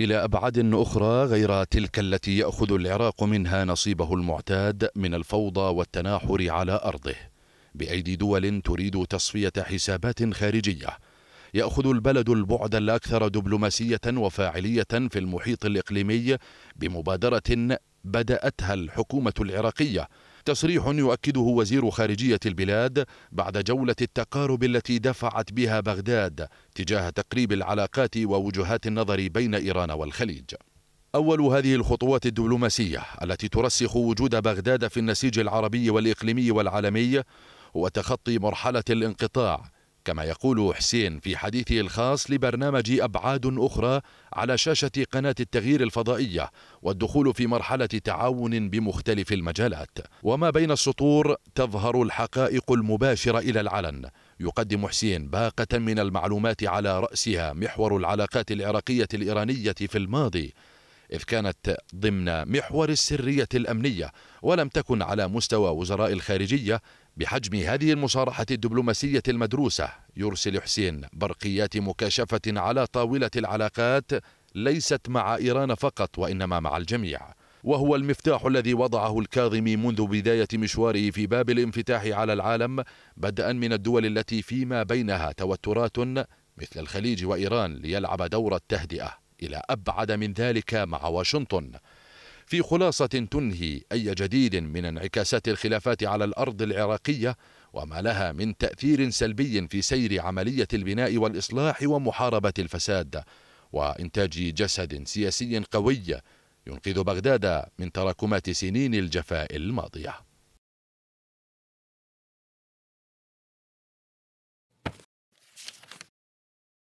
إلى أبعاد أخرى غير تلك التي يأخذ العراق منها نصيبه المعتاد من الفوضى والتناحر على أرضه بأيدي دول تريد تصفية حسابات خارجية يأخذ البلد البعد الأكثر دبلوماسية وفاعلية في المحيط الإقليمي بمبادرة بدأتها الحكومة العراقية تصريح يؤكده وزير خارجية البلاد بعد جولة التقارب التي دفعت بها بغداد تجاه تقريب العلاقات ووجهات النظر بين إيران والخليج أول هذه الخطوات الدبلوماسية التي ترسخ وجود بغداد في النسيج العربي والإقليمي والعالمي هو تخطي مرحلة الانقطاع كما يقول حسين في حديثه الخاص لبرنامج أبعاد أخرى على شاشة قناة التغيير الفضائية والدخول في مرحلة تعاون بمختلف المجالات وما بين السطور تظهر الحقائق المباشرة إلى العلن يقدم حسين باقة من المعلومات على رأسها محور العلاقات العراقية الإيرانية في الماضي إذ كانت ضمن محور السرية الأمنية ولم تكن على مستوى وزراء الخارجية بحجم هذه المصارحة الدبلوماسية المدروسة يرسل حسين برقيات مكاشفة على طاولة العلاقات ليست مع إيران فقط وإنما مع الجميع وهو المفتاح الذي وضعه الكاظمي منذ بداية مشواره في باب الانفتاح على العالم بدءا من الدول التي فيما بينها توترات مثل الخليج وإيران ليلعب دور التهدئة إلى أبعد من ذلك مع واشنطن في خلاصة تنهي أي جديد من انعكاسات الخلافات على الأرض العراقية وما لها من تأثير سلبي في سير عملية البناء والإصلاح ومحاربة الفساد وإنتاج جسد سياسي قوي ينقذ بغداد من تراكمات سنين الجفاء الماضيه